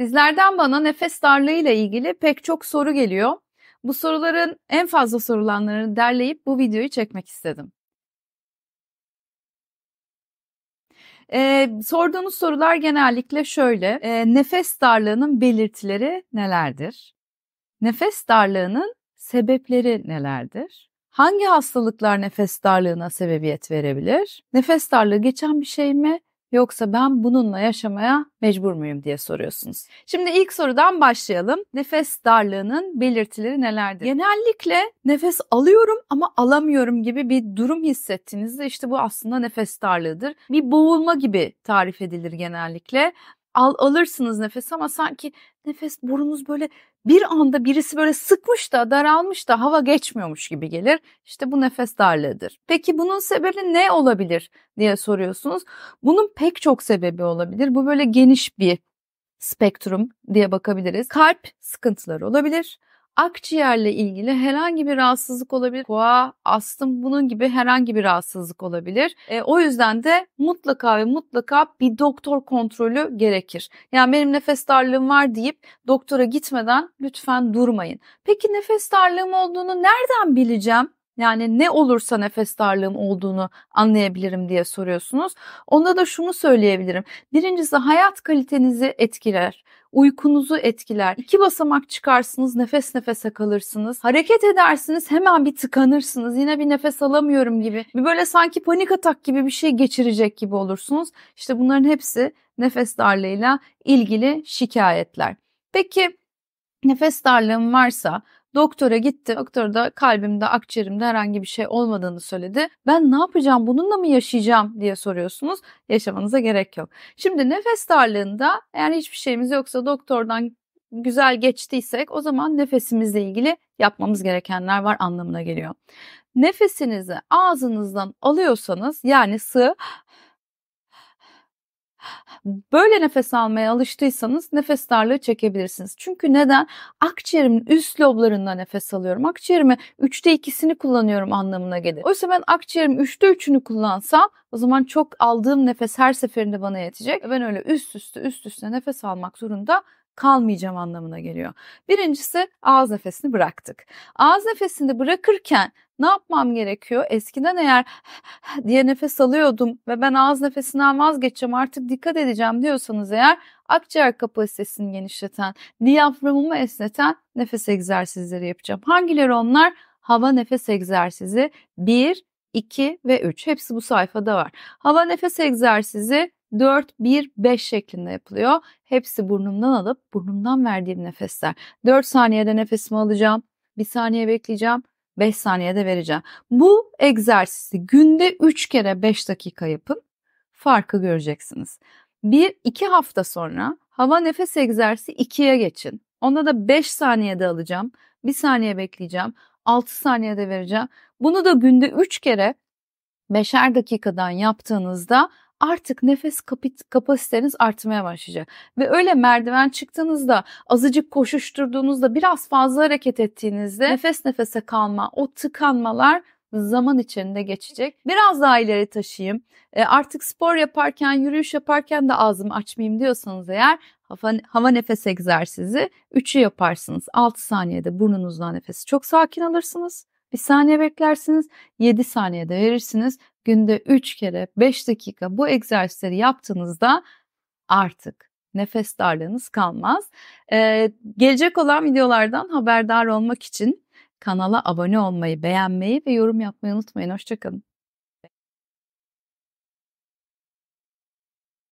Sizlerden bana nefes darlığıyla ilgili pek çok soru geliyor. Bu soruların en fazla sorulanlarını derleyip bu videoyu çekmek istedim. Ee, sorduğunuz sorular genellikle şöyle. E, nefes darlığının belirtileri nelerdir? Nefes darlığının sebepleri nelerdir? Hangi hastalıklar nefes darlığına sebebiyet verebilir? Nefes darlığı geçen bir şey mi yoksa ben bununla yaşamaya mecbur muyum diye soruyorsunuz. Şimdi ilk sorudan başlayalım. Nefes darlığının belirtileri nelerdir? Genellikle nefes alıyorum ama alamıyorum gibi bir durum hissettiğinizde işte bu aslında nefes darlığıdır. Bir boğulma gibi tarif edilir genellikle al, alırsınız nefes ama sanki nefes burunuz böyle bir anda birisi böyle sıkmış da daralmış da hava geçmiyormuş gibi gelir. İşte bu nefes darlığıdır. Peki bunun sebebi ne olabilir diye soruyorsunuz. Bunun pek çok sebebi olabilir. Bu böyle geniş bir spektrum diye bakabiliriz. Kalp sıkıntıları olabilir. Akciğerle ilgili herhangi bir rahatsızlık olabilir. Koa, astım bunun gibi herhangi bir rahatsızlık olabilir. E, o yüzden de mutlaka ve mutlaka bir doktor kontrolü gerekir. Yani benim nefes darlığım var deyip doktora gitmeden lütfen durmayın. Peki nefes darlığım olduğunu nereden bileceğim? Yani ne olursa nefes darlığım olduğunu anlayabilirim diye soruyorsunuz. Onda da şunu söyleyebilirim. Birincisi hayat kalitenizi etkiler uykunuzu etkiler. İki basamak çıkarsınız nefes nefese kalırsınız. Hareket edersiniz hemen bir tıkanırsınız. Yine bir nefes alamıyorum gibi. Bir böyle sanki panik atak gibi bir şey geçirecek gibi olursunuz. İşte bunların hepsi nefes darlığıyla ilgili şikayetler. Peki nefes darlığım varsa Doktora gitti. Doktor da kalbimde, akciğerimde herhangi bir şey olmadığını söyledi. Ben ne yapacağım? Bununla mı yaşayacağım diye soruyorsunuz. Yaşamanıza gerek yok. Şimdi nefes darlığında eğer hiçbir şeyimiz yoksa doktordan güzel geçtiysek o zaman nefesimizle ilgili yapmamız gerekenler var anlamına geliyor. Nefesinizi ağzınızdan alıyorsanız yani sığ Böyle nefes almaya alıştıysanız nefes darlığı çekebilirsiniz. Çünkü neden? Akciğerimin üst loblarından nefes alıyorum. Akciğerimi 3'te 2'sini kullanıyorum anlamına gelir. Oysa ben akciğerim 3'te 3'ünü kullansam o zaman çok aldığım nefes her seferinde bana yetecek. Ben öyle üst üste üst üste nefes almak zorunda kalmayacağım anlamına geliyor. Birincisi ağız nefesini bıraktık. Ağız nefesini bırakırken ne yapmam gerekiyor? Eskiden eğer diye nefes alıyordum ve ben ağız nefesinden vazgeçeceğim artık dikkat edeceğim diyorsanız eğer akciğer kapasitesini genişleten, diyaframımı esneten nefes egzersizleri yapacağım. Hangileri onlar? Hava nefes egzersizi 1, 2 ve 3. Hepsi bu sayfada var. Hava nefes egzersizi 4, 1, 5 şeklinde yapılıyor. Hepsi burnumdan alıp burnumdan verdiğim nefesler. 4 saniyede nefesimi alacağım. 1 saniye bekleyeceğim. 5 saniyede vereceğim. Bu egzersizi günde 3 kere 5 dakika yapın. Farkı göreceksiniz. Bir iki hafta sonra hava nefes egzersizi 2'ye geçin. Onda da 5 saniyede alacağım. 1 saniye bekleyeceğim. 6 saniyede vereceğim. Bunu da günde 3 kere 5'er dakikadan yaptığınızda artık nefes kapasiteniz artmaya başlayacak. Ve öyle merdiven çıktığınızda, azıcık koşuşturduğunuzda, biraz fazla hareket ettiğinizde nefes nefese kalma, o tıkanmalar zaman içinde geçecek. Biraz daha ileri taşıyayım. E, artık spor yaparken, yürüyüş yaparken de ağzımı açmayayım diyorsanız eğer hava, hava nefes egzersizi 3'ü yaparsınız. 6 saniyede burnunuzdan nefesi çok sakin alırsınız. Bir saniye beklersiniz, 7 saniyede verirsiniz günde 3 kere 5 dakika bu egzersizleri yaptığınızda artık nefes darlığınız kalmaz. Ee, gelecek olan videolardan haberdar olmak için kanala abone olmayı, beğenmeyi ve yorum yapmayı unutmayın. Hoşçakalın.